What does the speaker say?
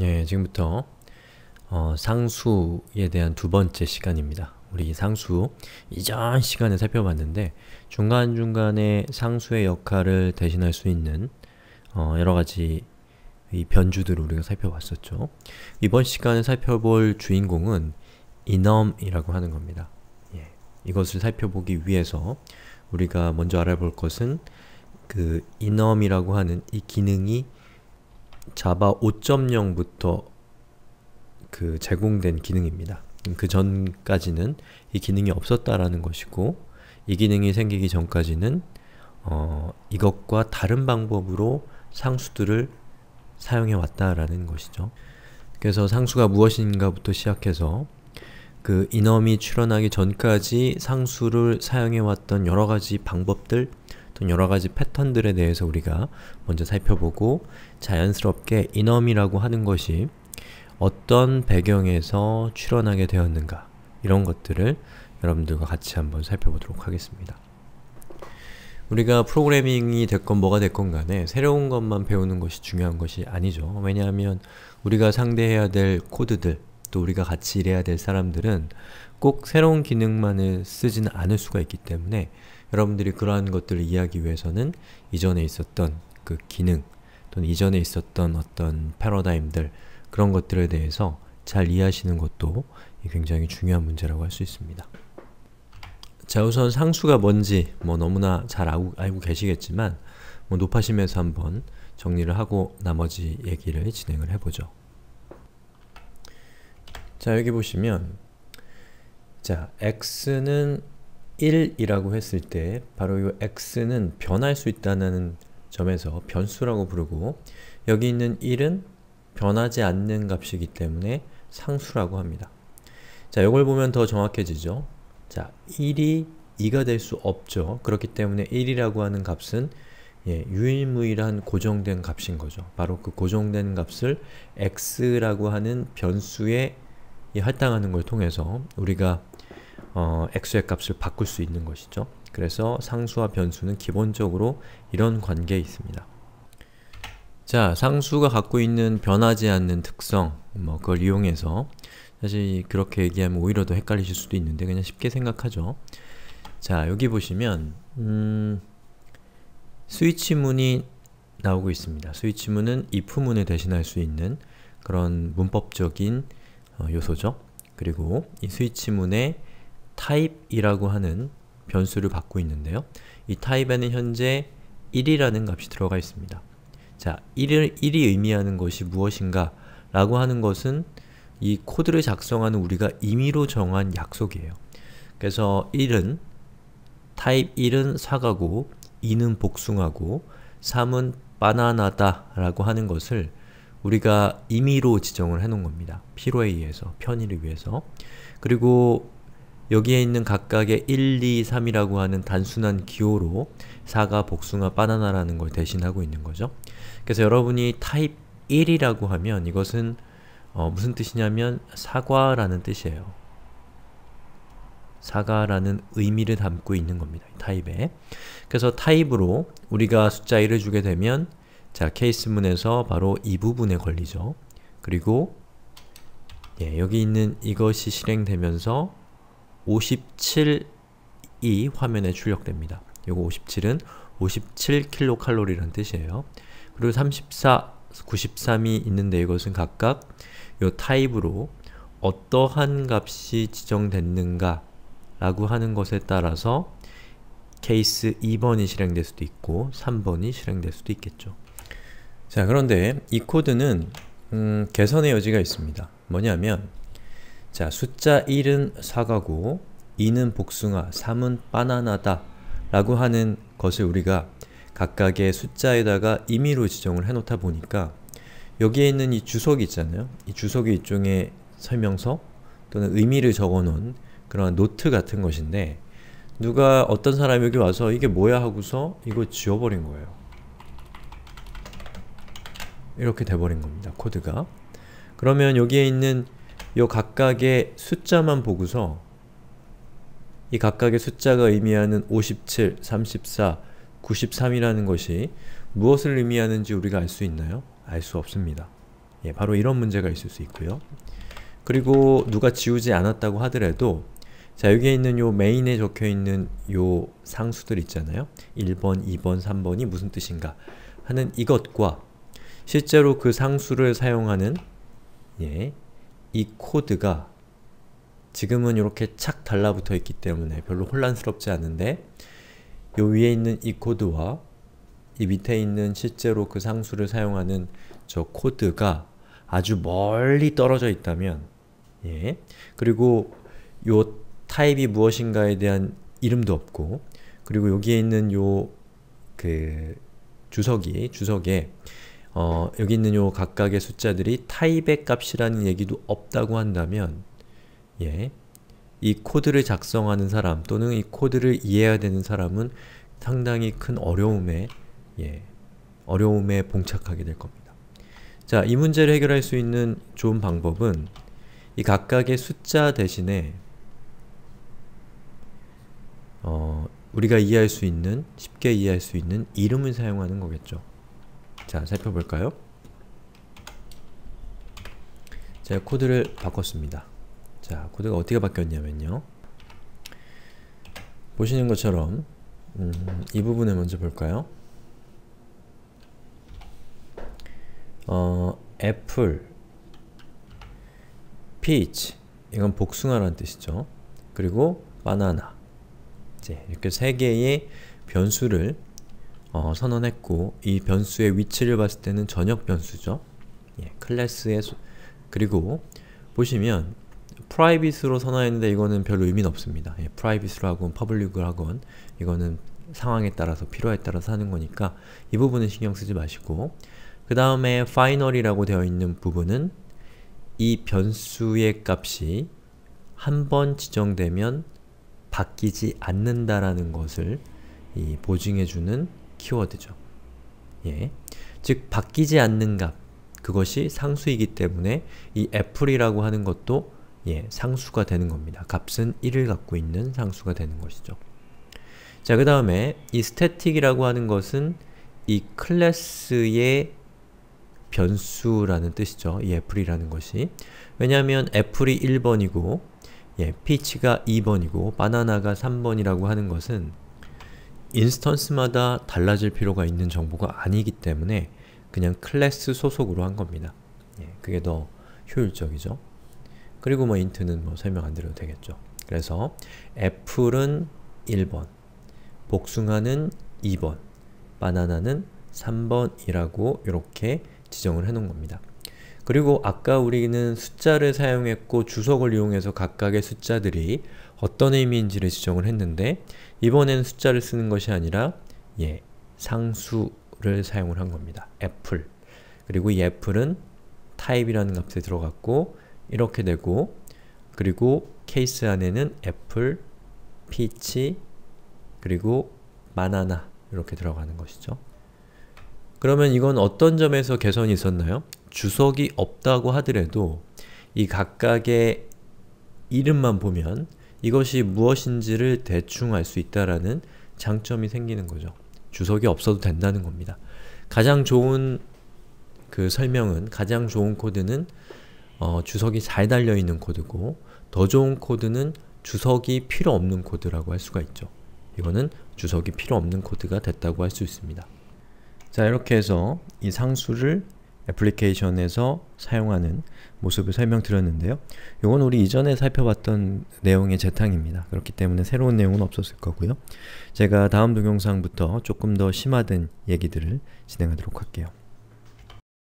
예, 지금부터 어, 상수에 대한 두 번째 시간입니다. 우리 상수 이전 시간에 살펴봤는데 중간중간에 상수의 역할을 대신할 수 있는 어, 여러가지 이 변주들을 우리가 살펴봤었죠. 이번 시간에 살펴볼 주인공은 이넘이라고 하는 겁니다. 예, 이것을 살펴보기 위해서 우리가 먼저 알아볼 것은 그 이넘이라고 하는 이 기능이 자바 5.0부터 그 제공된 기능입니다. 그 전까지는 이 기능이 없었다라는 것이고 이 기능이 생기기 전까지는 어, 이것과 다른 방법으로 상수들을 사용해 왔다라는 것이죠. 그래서 상수가 무엇인가부터 시작해서 그 이놈이 출현하기 전까지 상수를 사용해 왔던 여러 가지 방법들 어떤 여러 가지 패턴들에 대해서 우리가 먼저 살펴보고 자연스럽게 이엄이라고 하는 것이 어떤 배경에서 출현하게 되었는가 이런 것들을 여러분들과 같이 한번 살펴보도록 하겠습니다. 우리가 프로그래밍이 됐건 뭐가 됐건 간에 새로운 것만 배우는 것이 중요한 것이 아니죠. 왜냐하면 우리가 상대해야 될 코드들, 또 우리가 같이 일해야 될 사람들은 꼭 새로운 기능만을 쓰지는 않을 수가 있기 때문에 여러분들이 그러한 것들을 이해하기 위해서는 이전에 있었던 그 기능 또는 이전에 있었던 어떤 패러다임들 그런 것들에 대해서 잘 이해하시는 것도 굉장히 중요한 문제라고 할 수 있습니다. 자 우선 상수가 뭔지 뭐 너무나 잘 알고, 알고 계시겠지만 뭐 노파심에서 한번 정리를 하고 나머지 얘기를 진행을 해보죠. 자 여기 보시면 자 x는 1이라고 했을 때 바로 이 x는 변할 수 있다는 점에서 변수라고 부르고 여기 있는 1은 변하지 않는 값이기 때문에 상수라고 합니다. 자, 이걸 보면 더 정확해지죠? 자, 1이 2가 될 수 없죠. 그렇기 때문에 1이라고 하는 값은 예, 유일무이한 고정된 값인 거죠. 바로 그 고정된 값을 x라고 하는 변수에 예, 할당하는 걸 통해서 우리가 어, x의 값을 바꿀 수 있는 것이죠. 그래서 상수와 변수는 기본적으로 이런 관계에 있습니다. 자, 상수가 갖고 있는 변하지 않는 특성, 뭐 그걸 이용해서 사실 그렇게 얘기하면 오히려 더 헷갈리실 수도 있는데 그냥 쉽게 생각하죠. 자, 여기 보시면 음, 스위치문이 나오고 있습니다. 스위치문은 if문에 대신할 수 있는 그런 문법적인 어, 요소죠. 그리고 이스위치문에 타입이라고 하는 변수를 받고 있는데요. 이 타입에는 현재 1이라는 값이 들어가 있습니다. 자, 1을, 1이 의미하는 것이 무엇인가 라고 하는 것은 이 코드를 작성하는 우리가 임의로 정한 약속이에요. 그래서 1은 타입 1은 사과고 2는 복숭아고 3은 바나나다 라고 하는 것을 우리가 임의로 지정을 해놓은 겁니다. 필요에 의해서, 편의를 위해서. 그리고 여기에 있는 각각의 1, 2, 3이라고 하는 단순한 기호로 사과, 복숭아, 바나나라는 걸 대신하고 있는 거죠. 그래서 여러분이 타입 1이라고 하면 이것은 어, 무슨 뜻이냐면 사과라는 뜻이에요. 사과라는 의미를 담고 있는 겁니다. 타입에. 그래서 타입으로 우리가 숫자 1을 주게 되면 자, 케이스문에서 바로 이 부분에 걸리죠. 그리고 예, 여기 있는 이것이 실행되면서 57이 화면에 출력됩니다. 이거 57은 5 7 k c a l 라는 뜻이에요. 그리고 34, 93이 있는데 이것은 각각 요 타입으로 어떠한 값이 지정됐는가 라고 하는 것에 따라서 케이스 2번이 실행될 수도 있고 3번이 실행될 수도 있겠죠. 자 그런데 이 코드는 음, 개선의 여지가 있습니다. 뭐냐면 자, 숫자 1은 사과고 2는 복숭아, 3은 바나나다 라고 하는 것을 우리가 각각의 숫자에다가 임의로 지정을 해놓다 보니까 여기에 있는 이 주석이 있잖아요. 이 주석이 일종의 설명서 또는 의미를 적어놓은 그런 노트 같은 것인데 누가 어떤 사람이 여기 와서 이게 뭐야 하고서 이거 지워버린 거예요. 이렇게 돼버린 겁니다. 코드가. 그러면 여기에 있는 요 각각의 숫자만 보고서 이 각각의 숫자가 의미하는 57, 34, 93이라는 것이 무엇을 의미하는지 우리가 알 수 있나요? 알 수 없습니다. 예, 바로 이런 문제가 있을 수 있고요. 그리고 누가 지우지 않았다고 하더라도 자, 여기에 있는 요 메인에 적혀있는 요 상수들 있잖아요. 1번, 2번, 3번이 무슨 뜻인가 하는 이것과 실제로 그 상수를 사용하는 예, 이 코드가 지금은 이렇게 착 달라붙어 있기 때문에 별로 혼란스럽지 않은데 요 위에 있는 이 코드와 이 밑에 있는 실제로 그 상수를 사용하는 저 코드가 아주 멀리 떨어져 있다면 예. 그리고 요 타입이 무엇인가에 대한 이름도 없고 그리고 여기에 있는 요 그 주석이 주석에 어, 여기 있는 요 각각의 숫자들이 타입의 값이라는 얘기도 없다고 한다면 예, 이 코드를 작성하는 사람 또는 이 코드를 이해해야 되는 사람은 상당히 큰 어려움에 예, 어려움에 봉착하게 될 겁니다. 자, 이 문제를 해결할 수 있는 좋은 방법은 이 각각의 숫자 대신에 어, 우리가 이해할 수 있는, 쉽게 이해할 수 있는 이름을 사용하는 거겠죠. 자, 살펴볼까요? 제가 코드를 바꿨습니다. 자, 코드가 어떻게 바뀌었냐면요. 보시는 것처럼 음, 이 부분을 먼저 볼까요? 어, 애플 p e 이건 복숭아라는 뜻이죠. 그리고 바나나 이제 이렇게 세 개의 변수를 어, 선언했고 이 변수의 위치를 봤을 때는 전역 변수죠. 예, 클래스의 소... 그리고 보시면 프라이빗으로 선언했는데 이거는 별로 의미는 없습니다. 예, 프라이빗으로 하건 퍼블릭을 하건 이거는 상황에 따라서 필요에 따라서 하는 거니까 이 부분은 신경 쓰지 마시고 그 다음에 final이라고 되어 있는 부분은 이 변수의 값이 한 번 지정되면 바뀌지 않는다라는 것을 보증해주는 키워드죠. 예. 즉 바뀌지 않는 값, 그것이 상수이기 때문에 이 애플이라고 하는 것도 예, 상수가 되는 겁니다. 값은 1을 갖고 있는 상수가 되는 것이죠. 자, 그 다음에 이 스태틱이라고 하는 것은 이 클래스의 변수라는 뜻이죠. 이 애플이라는 것이. 왜냐하면 애플이 1번이고 예, c h 가 2번이고 바나나가 3번이라고 하는 것은 인스턴스마다 달라질 필요가 있는 정보가 아니기 때문에 그냥 클래스 소속으로 한 겁니다. 예, 그게 더 효율적이죠. 그리고 뭐 인트는 뭐 설명 안 드려도 되겠죠. 그래서 애플은 1번, 복숭아는 2번, 바나나는 3번이라고 이렇게 지정을 해놓은 겁니다. 그리고 아까 우리는 숫자를 사용했고 주석을 이용해서 각각의 숫자들이 어떤 의미인지를 지정을 했는데 이번에는 숫자를 쓰는 것이 아니라 예, 상수를 사용을 한 겁니다. 애플. 그리고 이 애플은 타입이라는 값에 들어갔고 이렇게 되고 그리고 케이스 안에는 애플, 피치, 그리고 바나나 이렇게 들어가는 것이죠. 그러면 이건 어떤 점에서 개선이 있었나요? 주석이 없다고 하더라도 이 각각의 이름만 보면 이것이 무엇인지를 대충 알 수 있다라는 장점이 생기는 거죠. 주석이 없어도 된다는 겁니다. 가장 좋은 그 설명은 가장 좋은 코드는 어, 주석이 잘 달려있는 코드고 더 좋은 코드는 주석이 필요 없는 코드라고 할 수가 있죠. 이거는 주석이 필요 없는 코드가 됐다고 할 수 있습니다. 자 이렇게 해서 이 상수를 애플리케이션에서 사용하는 모습을 설명드렸는데요. 이건 우리 이전에 살펴봤던 내용의 재탕입니다. 그렇기 때문에 새로운 내용은 없었을 거고요. 제가 다음 동영상부터 조금 더 심화된 얘기들을 진행하도록 할게요.